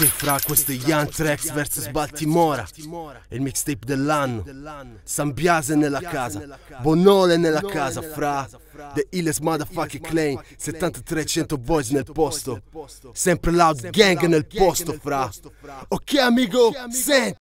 che fra questo Young Tracks vs Baltimora è il mixtape dell'anno San Biase nella casa Bonole nella casa fra The Illest Motherfucking Claim 7300 Boys nel posto Sempre Loud Gang nel posto fra Ok amigo, senti